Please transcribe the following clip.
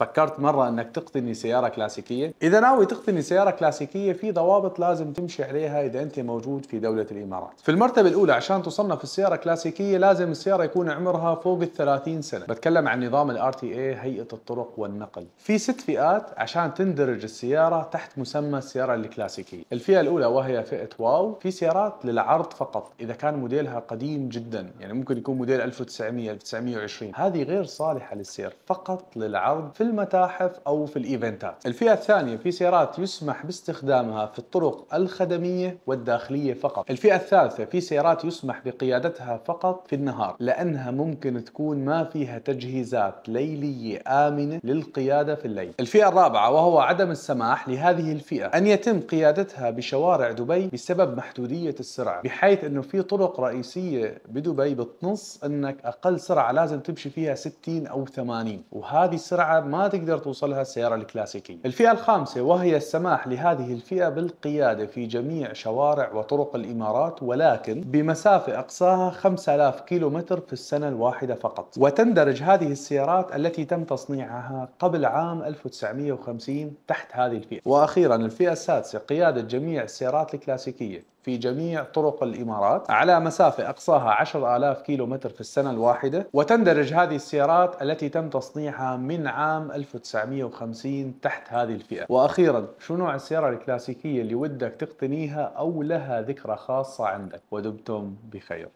فكرت مرة انك تقتني سيارة كلاسيكية؟ إذا ناوي تقتني سيارة كلاسيكية في ضوابط لازم تمشي عليها إذا أنت موجود في دولة الإمارات. في المرتبة الأولى عشان تصنف السيارة كلاسيكية لازم السيارة يكون عمرها فوق ال 30 سنة. بتكلم عن نظام تي RTA إيه، هيئة الطرق والنقل. في ست فئات عشان تندرج السيارة تحت مسمى السيارة الكلاسيكية. الفئة الأولى وهي فئة واو، في سيارات للعرض فقط إذا كان موديلها قديم جدا، يعني ممكن يكون موديل 1900 1920. هذه غير صالحة للسير فقط للعرض في المتاحف أو في الإيفنتات الفئة الثانية في سيارات يسمح باستخدامها في الطرق الخدمية والداخلية فقط الفئة الثالثة في سيارات يسمح بقيادتها فقط في النهار لأنها ممكن تكون ما فيها تجهيزات ليلية آمنة للقيادة في الليل الفئة الرابعة وهو عدم السماح لهذه الفئة أن يتم قيادتها بشوارع دبي بسبب محدودية السرعة بحيث أنه في طرق رئيسية بدبي بتنص أنك أقل سرعة لازم تمشي فيها 60 أو 80 وهذه السرعة ما ما تقدر توصلها السيارة الكلاسيكية الفئة الخامسة وهي السماح لهذه الفئة بالقيادة في جميع شوارع وطرق الإمارات ولكن بمسافة أقصاها 5000 كيلومتر في السنة الواحدة فقط وتندرج هذه السيارات التي تم تصنيعها قبل عام 1950 تحت هذه الفئة وأخيرا الفئة السادسة قيادة جميع السيارات الكلاسيكية في جميع طرق الإمارات على مسافة أقصاها 10000 متر في السنة الواحدة وتندرج هذه السيارات التي تم تصنيعها من عام 1950 تحت هذه الفئة وأخيرا شو نوع السيارة الكلاسيكية اللي ودك تقتنيها أو لها ذكرى خاصة عندك ودمتم بخير